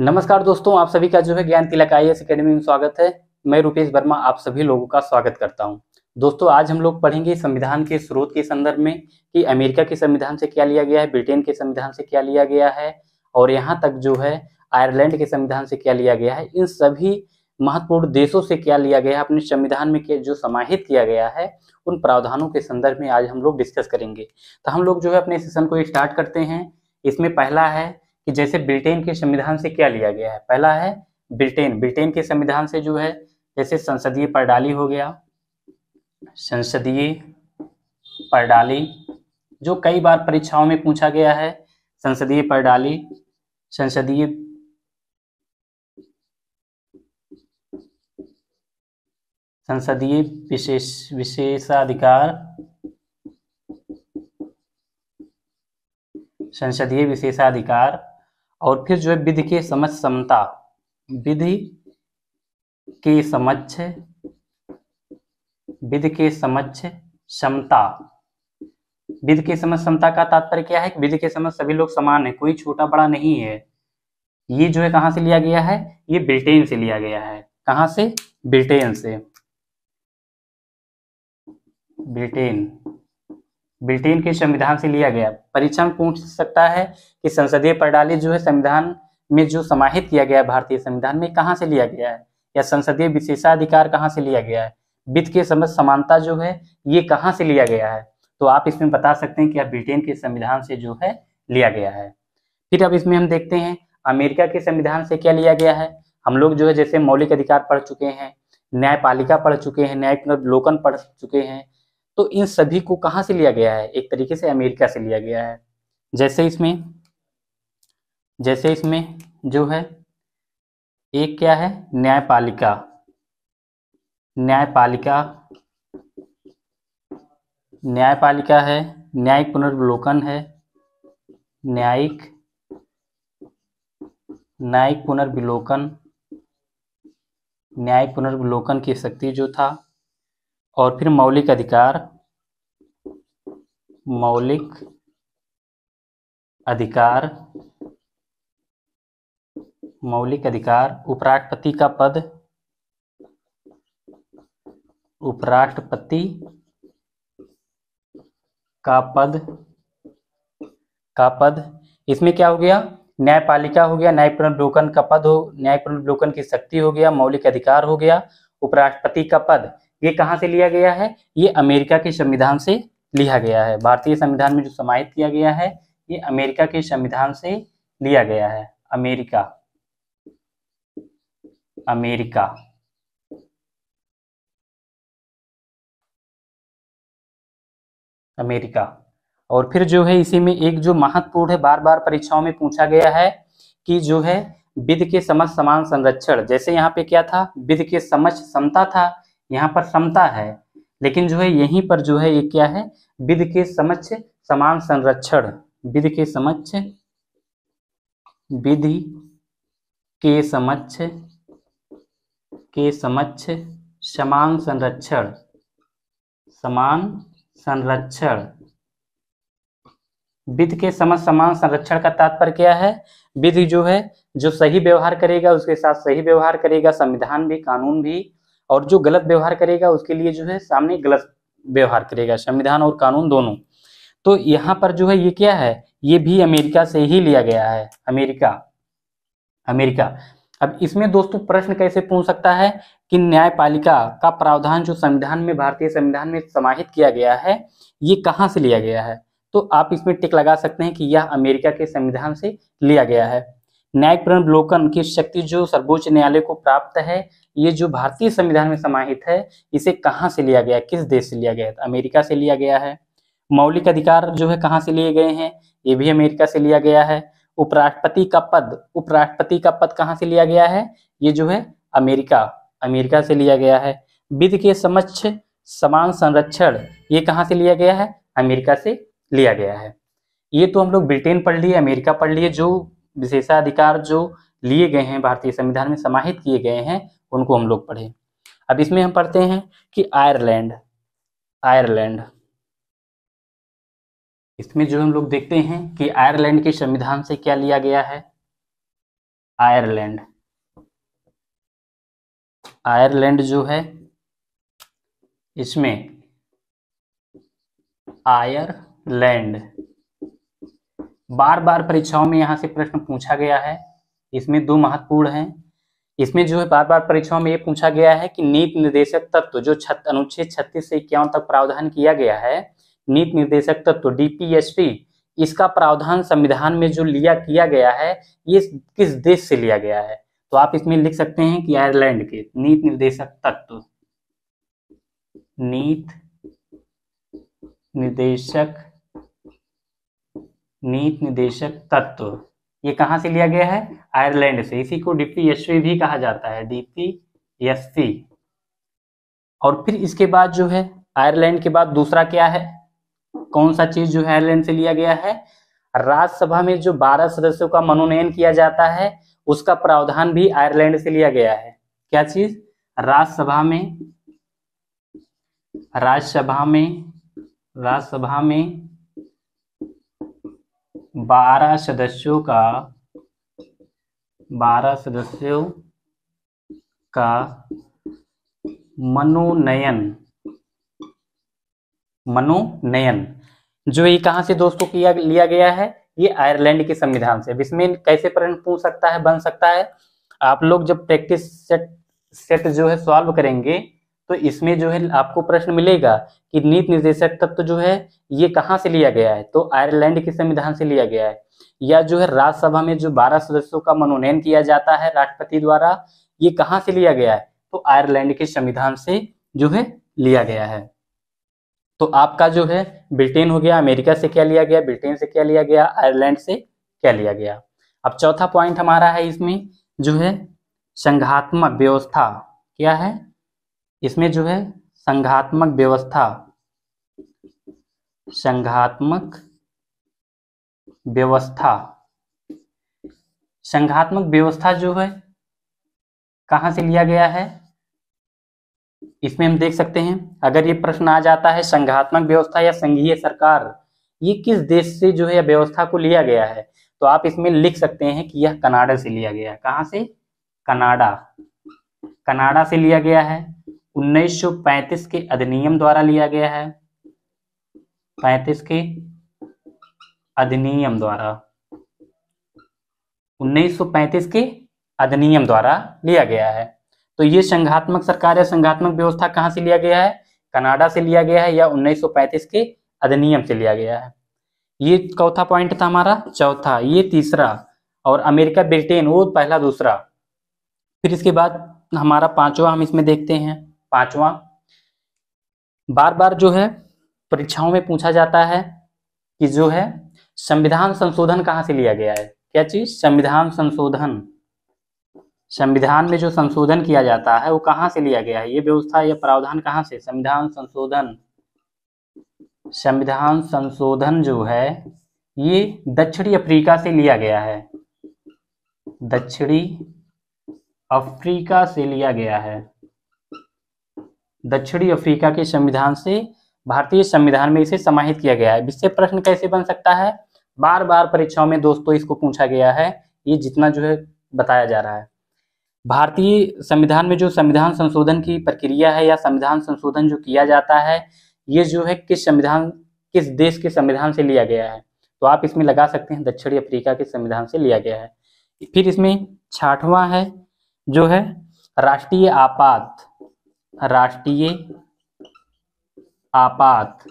नमस्कार दोस्तों आप सभी का जो है ज्ञान तिलक आई एस अकेडमी में स्वागत है मैं रूपेश वर्मा आप सभी लोगों का स्वागत करता हूं दोस्तों आज हम लोग पढ़ेंगे संविधान के स्रोत के संदर्भ में कि अमेरिका के संविधान से क्या लिया गया है ब्रिटेन के संविधान से क्या लिया गया है और यहाँ तक जो है आयरलैंड के संविधान से क्या लिया गया है इन सभी महत्वपूर्ण देशों से क्या लिया गया है अपने संविधान में जो समाहित किया गया है उन प्रावधानों के संदर्भ में आज हम लोग डिस्कस करेंगे तो हम लोग जो है अपने सेशन को स्टार्ट करते हैं इसमें पहला है कि जैसे ब्रिटेन के संविधान से क्या लिया गया है पहला है ब्रिटेन ब्रिटेन के संविधान से जो है जैसे संसदीय प्रणाली हो गया संसदीय प्रणाली जो कई बार परीक्षाओं में पूछा गया है संसदीय प्रणाली संसदीय संसदीय विशेष विशेषाधिकार संसदीय विशेषाधिकार और फिर जो है विधि की समझ समता विधि की समझ विधि के समक्ष क्षमता विधि के समझ क्षमता का तात्पर्य क्या है विधि के समझ सभी लोग समान है कोई छोटा बड़ा नहीं है ये जो है कहाँ से लिया गया है ये ब्रिटेन से लिया गया है कहां से ब्रिटेन से ब्रिटेन ब्रिटेन के संविधान से लिया गया परीक्षण पूछ सकता है कि संसदीय प्रणाली जो है संविधान में जो समाहित किया गया भारतीय संविधान में कहाँ से लिया गया है या संसदीय विशेषाधिकार कहाँ से लिया गया है वित्त के समझ समानता जो है ये कहाँ से लिया गया है तो आप इसमें बता सकते हैं कि अब ब्रिटेन के संविधान से जो है लिया गया है फिर अब इसमें हम देखते हैं अमेरिका के संविधान से क्या लिया गया है हम लोग जो है जैसे मौलिक अधिकार पढ़ चुके हैं न्यायपालिका पढ़ चुके हैं न्यायिक लोकन पढ़ चुके हैं तो इन सभी को कहां से लिया गया है एक तरीके से अमेरिका से लिया गया है जैसे इसमें जैसे इसमें जो है एक क्या है न्यायपालिका न्यायपालिका न्यायपालिका है न्यायिक पुनर्वलोकन है न्यायिक न्यायिक पुनर्विलोकन न्यायिक पुनर्विलोकन की शक्ति जो था और फिर मौलिक अधिकार मौलिक अधिकार मौलिक अधिकार उपराष्ट्रपति का पद उपराष्ट्रपति का पद का पद इसमें क्या हो गया न्यायपालिका हो गया न्याय पुनर्वलोकन का पद हो न्याय पुनर्वलोकन की शक्ति हो गया मौलिक अधिकार हो गया उपराष्ट्रपति का पद ये कहाँ से लिया गया है ये अमेरिका के संविधान से लिया गया है भारतीय संविधान में जो समाहित किया गया है ये अमेरिका के संविधान से लिया गया है अमेरिका अमेरिका अमेरिका और फिर जो है इसी में एक जो महत्वपूर्ण है बार बार परीक्षाओं में पूछा गया है कि जो है विध के समझ समान संरक्षण जैसे यहाँ पे क्या था विध के समझ समता था यहाँ पर समता है लेकिन जो है यहीं पर जो है ये क्या है विध के समक्ष समान संरक्षण विध के समक्ष विधि के समक्ष के समक्ष समान संरक्षण समान संरक्षण विध के समक्ष समान संरक्षण का तात्पर्य क्या है विधि जो है जो सही व्यवहार करेगा उसके साथ सही व्यवहार करेगा संविधान भी कानून भी और जो गलत व्यवहार करेगा उसके लिए जो है सामने गलत व्यवहार करेगा संविधान और कानून दोनों तो यहाँ पर जो है ये क्या है ये भी अमेरिका से ही लिया गया है अमेरिका अमेरिका अब इसमें दोस्तों प्रश्न कैसे पूछ सकता है कि न्यायपालिका का प्रावधान जो संविधान में भारतीय संविधान में समाहित किया गया है ये कहाँ से लिया गया है तो आप इसमें टिक लगा सकते हैं कि यह अमेरिका के संविधान से लिया गया है न्यायिक प्रणवलोकन की शक्ति जो सर्वोच्च न्यायालय को प्राप्त है ये जो भारतीय संविधान में समाहित है इसे कहाँ से लिया गया किस देश से लिया गया तो अमेरिका से लिया गया है मौलिक अधिकार जो है कहाँ से लिए गए हैं ये भी अमेरिका से लिया गया है उपराष्ट्रपति का पद उपराष्ट्रपति का पद कहाँ से लिया गया है ये जो है अमेरिका अमेरिका से लिया गया है विध के समक्ष समान संरक्षण ये कहाँ से लिया गया है अमेरिका से लिया गया है ये तो हम लोग ब्रिटेन पढ़ लिए अमेरिका पढ़ लिए जो विशेषाधिकार जो लिए गए हैं भारतीय संविधान में समाहित किए गए हैं उनको हम लोग पढ़े अब इसमें हम पढ़ते हैं कि आयरलैंड आयरलैंड इसमें जो हम लोग देखते हैं कि आयरलैंड के संविधान से क्या लिया गया है आयरलैंड आयरलैंड जो है इसमें आयरलैंड बार बार परीक्षाओं में यहाँ से प्रश्न पूछा गया है इसमें दो महत्वपूर्ण हैं इसमें जो है बार बार परीक्षाओं में ये पूछा गया है कि नीत निर्देशक तत्व जो छत अनुच्छेद छत्तीस से इक्यावन तक प्रावधान किया गया है नीत निर्देशक तत्व डीपीएसपी इसका प्रावधान संविधान में जो लिया किया गया है ये किस देश से लिया गया है तो आप इसमें लिख सकते हैं कि आयरलैंड के नीत निर्देशक तत्व नीत निर्देशक नीति निदेशक तत्व ये कहाँ से लिया गया है आयरलैंड से इसी को डीपीएसवी भी कहा जाता है डीपीएससी और फिर इसके बाद जो है आयरलैंड के बाद दूसरा क्या है कौन सा चीज जो है आयरलैंड से लिया गया है राज्यसभा में जो 12 सदस्यों का मनोनयन किया जाता है उसका प्रावधान भी आयरलैंड से लिया गया है क्या चीज राज्यसभा में राज्यसभा में राज्यसभा में बारह सदस्यों का बारह सदस्यों का मनोनयन मनोनयन जो ये कहा से दोस्तों किया लिया गया है ये आयरलैंड के संविधान से इसमें कैसे प्रश्न पूछ सकता है बन सकता है आप लोग जब प्रैक्टिस सेट सेट जो है सॉल्व करेंगे तो इसमें जो है आपको प्रश्न मिलेगा कि नीति निर्देशक तत्व तो जो है ये कहाँ से लिया गया है तो आयरलैंड के संविधान से लिया गया है या जो है राज्यसभा में जो बारह सदस्यों का मनोनयन किया जाता है राष्ट्रपति द्वारा ये कहाँ से लिया गया है तो आयरलैंड के संविधान से जो है लिया गया है तो आपका जो है ब्रिटेन हो गया अमेरिका से क्या लिया गया ब्रिटेन से क्या लिया गया आयरलैंड से क्या लिया गया अब चौथा पॉइंट हमारा है इसमें जो है संघात्मक व्यवस्था क्या है इसमें जो है संघात्मक व्यवस्था संघात्मक व्यवस्था संघात्मक व्यवस्था जो है कहां से लिया गया है इसमें हम देख सकते हैं अगर ये प्रश्न आ जाता है संघात्मक व्यवस्था या संघीय सरकार ये किस देश से जो है व्यवस्था को लिया गया है तो आप इसमें लिख सकते हैं कि यह कनाडा से लिया गया है कहाँ से कनाडा कनाडा से लिया गया है 1935 के अधिनियम द्वारा लिया गया है 35 के अधिनियम द्वारा 1935 के अधिनियम द्वारा लिया गया है तो ये संघात्मक सरकार या संघात्मक व्यवस्था कहाँ से लिया गया है कनाडा से लिया गया है या 1935 के अधिनियम से लिया गया है ये चौथा पॉइंट था हमारा चौथा ये तीसरा और अमेरिका ब्रिटेन वो पहला दूसरा फिर इसके बाद हमारा पांचवा हम इसमें देखते हैं पांचवा बार बार जो है परीक्षाओं में पूछा जाता है कि जो है संविधान संशोधन कहां से लिया गया है क्या चीज संविधान संशोधन संविधान में जो संशोधन किया जाता है वो कहां से लिया गया है ये व्यवस्था या प्रावधान कहां से संविधान संशोधन संविधान संशोधन जो है ये दक्षिणी अफ्रीका से लिया गया है दक्षिणी अफ्रीका से लिया गया है दक्षिणी अफ्रीका के संविधान से भारतीय संविधान में इसे समाहित किया गया है विषय प्रश्न कैसे बन सकता है बार बार परीक्षाओं में दोस्तों इसको पूछा गया है ये जितना जो है बताया जा रहा है भारतीय संविधान में जो संविधान संशोधन की प्रक्रिया है या संविधान संशोधन जो किया जाता है ये जो है किस संविधान किस देश के संविधान से लिया गया है तो आप इसमें लगा सकते हैं दक्षिणी अफ्रीका के संविधान से लिया गया है फिर इसमें छाठवा है जो है राष्ट्रीय आपात राष्ट्रीय आपात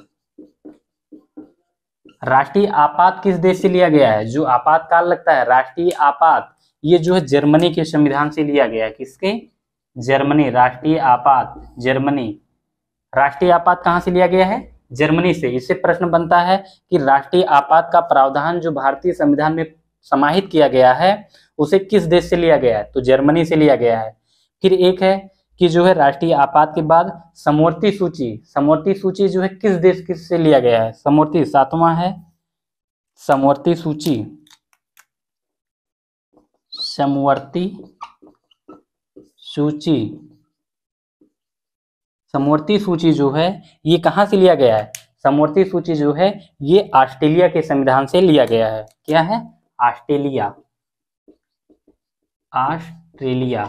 राष्ट्रीय आपात किस देश से लिया गया है जो आपातकाल लगता है राष्ट्रीय आपात ये जो है जर्मनी के संविधान से लिया गया है किसके जर्मनी राष्ट्रीय आपात जर्मनी राष्ट्रीय आपात कहां से लिया गया है जर्मनी से इससे प्रश्न बनता है कि राष्ट्रीय आपात का प्रावधान जो भारतीय संविधान में समाहित किया गया है उसे किस देश से लिया गया है तो जर्मनी से लिया गया है फिर एक है कि जो है राष्ट्रीय आपात के बाद समोर्ती सूची समोर्ती सूची जो है किस देश किस से लिया गया है समोर्ती सातवा है समोर्ती सूची समवर्ती सूची समवर्ती सूची जो है ये कहां से लिया गया है समवर्ती सूची जो है ये ऑस्ट्रेलिया के संविधान से लिया गया है क्या है ऑस्ट्रेलिया ऑस्ट्रेलिया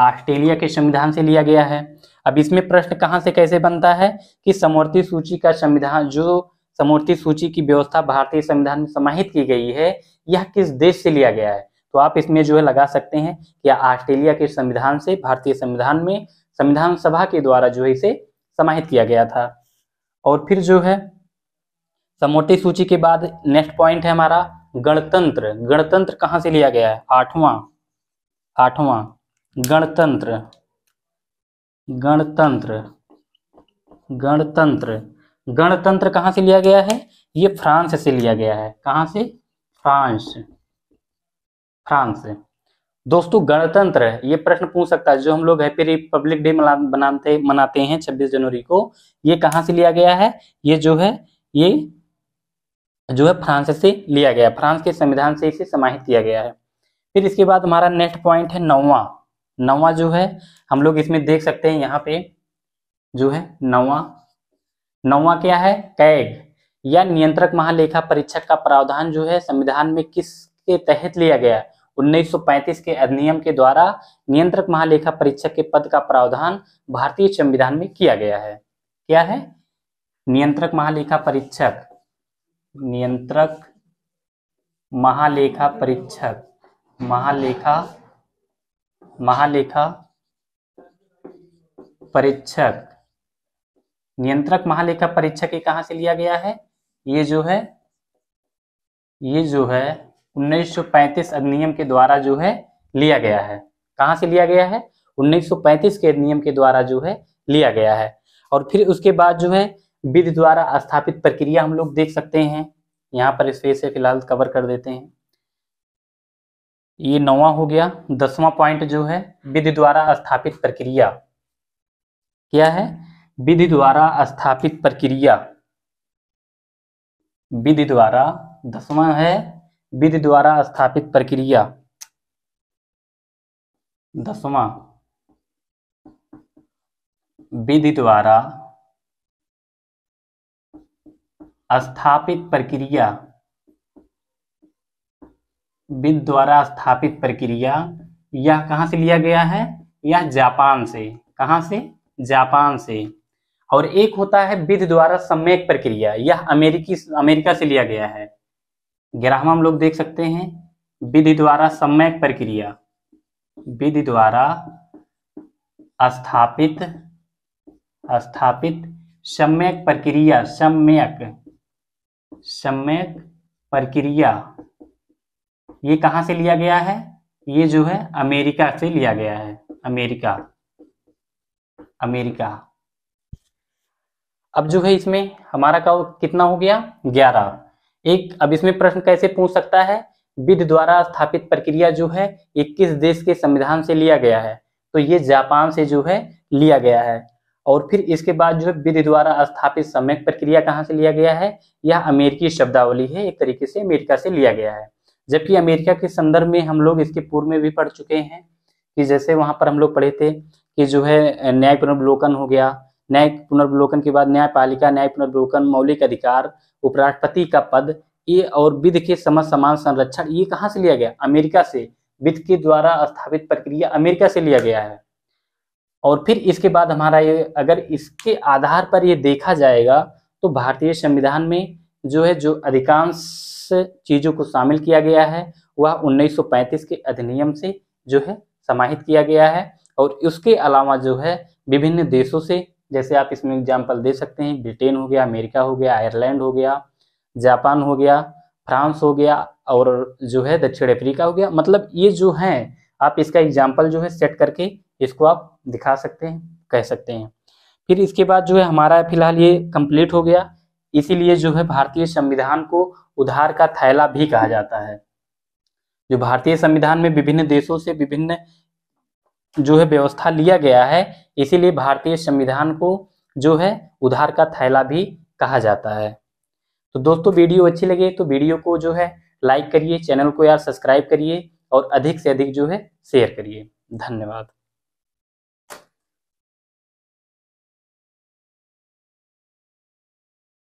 ऑस्ट्रेलिया के संविधान से लिया गया है अब इसमें प्रश्न कहाँ से कैसे बनता है कि समवर्ती सूची का संविधान जो समवर्ती सूची की व्यवस्था भारतीय संविधान में समाहित की गई है यह किस देश से लिया गया है तो आप इसमें जो है लगा सकते हैं कि ऑस्ट्रेलिया के संविधान से भारतीय संविधान में संविधान सभा के द्वारा जो है इसे समाहित किया गया था और फिर जो है समवर्ती सूची के बाद नेक्स्ट पॉइंट है हमारा गणतंत्र गणतंत्र कहाँ से लिया गया है आठवां आठवां गणतंत्र गणतंत्र गणतंत्र गणतंत्र कहां से लिया गया है ये फ्रांस से लिया गया है कहां से फ्रांस फ्रांस दोस्तों गणतंत्र ये प्रश्न पूछ सकता है जो हम लोग हैप्पी रिपब्लिक डे मनाते मनाते हैं 26 जनवरी को ये कहाँ से लिया गया है ये जो है ये जो है फ्रांस से लिया गया फ्रांस के संविधान से इसे समाहित किया गया है फिर इसके बाद हमारा नेक्स्ट पॉइंट है नौवा नवा जो है हम लोग इसमें देख सकते हैं यहाँ पे जो है नवा नवा क्या है कैग या नियंत्रक महालेखा परीक्षक का प्रावधान जो है संविधान में किस के तहत लिया गया 1935 के अधिनियम के द्वारा नियंत्रक महालेखा परीक्षक के पद का प्रावधान भारतीय संविधान में किया गया है क्या है नियंत्रक महालेखा परीक्षक नियंत्रक महालेखा परीक्षक महालेखा महालेखा परीक्षक नियंत्रक महालेखा परीक्षक ये कहाँ से लिया गया है ये जो है ये जो है 1935 अधिनियम के द्वारा जो है लिया गया है कहाँ से लिया गया है 1935 के अधिनियम के द्वारा जो है लिया गया है और फिर उसके बाद जो है विधि द्वारा स्थापित प्रक्रिया हम लोग देख सकते हैं यहाँ पर इस पे से फिलहाल कवर कर देते हैं ये नौवा हो गया दसवां पॉइंट जो है विधि द्वारा स्थापित प्रक्रिया क्या है विधि द्वारा स्थापित प्रक्रिया विधि द्वारा दसवां है विधि द्वारा स्थापित प्रक्रिया दसवां विधि द्वारा स्थापित प्रक्रिया विद द्वारा स्थापित प्रक्रिया यह कहाँ से लिया गया है यह जापान से कहाँ से जापान से और एक होता है विध द्वारा सम्यक प्रक्रिया यह अमेरिकी अमेरिका से लिया गया है ग्राम हम लोग देख सकते हैं विधि द्वारा सम्यक प्रक्रिया विधि द्वारा स्थापित स्थापित सम्यक प्रक्रिया सम्यक सम्यक प्रक्रिया ये कहाँ से लिया गया है ये जो है अमेरिका से लिया गया है अमेरिका अमेरिका अब जो है इसमें हमारा का कितना हो गया ग्यारह एक अब इसमें प्रश्न कैसे पूछ सकता है विद द्वारा स्थापित प्रक्रिया जो है इक्कीस देश के संविधान से लिया गया है तो ये जापान से जो है लिया गया है और फिर इसके बाद जो है विध द्वारा स्थापित सम्यक प्रक्रिया कहाँ से लिया गया है यह अमेरिकी शब्दावली है एक तरीके से अमेरिका से लिया गया है जबकि अमेरिका के संदर्भ में हम लोग इसके पूर्व में भी पढ़ चुके हैं कि जैसे वहां पर हम लोग पढ़े थे कि जो है न्याय पुनर्वलोकन हो गया न्याय पुनर्वलोकन के बाद न्यायपालिका न्याय पुनर्वलोकन मौलिक अधिकार उपराष्ट्रपति का पद ये और विध के समझ समान संरक्षण ये कहाँ से लिया गया अमेरिका से विध के द्वारा स्थापित प्रक्रिया अमेरिका से लिया गया है और फिर इसके बाद हमारा ये अगर इसके आधार पर ये देखा जाएगा तो भारतीय संविधान में जो है जो अधिकांश चीज़ों को शामिल किया गया है वह 1935 के अधिनियम से जो है समाहित किया गया है और उसके अलावा जो है विभिन्न देशों से जैसे आप इसमें एग्जाम्पल दे सकते हैं ब्रिटेन हो गया अमेरिका हो गया आयरलैंड हो गया जापान हो गया फ्रांस हो गया और जो है दक्षिण अफ्रीका हो गया मतलब ये जो है आप इसका एग्जाम्पल जो है सेट करके इसको आप दिखा सकते हैं कह सकते हैं फिर इसके बाद जो है हमारा फिलहाल ये कंप्लीट हो गया इसीलिए जो है भारतीय संविधान को उधार का थैला भी कहा जाता है जो भारतीय संविधान में विभिन्न देशों से विभिन्न जो है व्यवस्था लिया गया है इसीलिए भारतीय संविधान को जो है उधार का थैला भी कहा जाता है तो दोस्तों वीडियो अच्छी लगे तो वीडियो को जो है लाइक करिए चैनल को यार सब्सक्राइब करिए और अधिक से अधिक जो है शेयर करिए धन्यवाद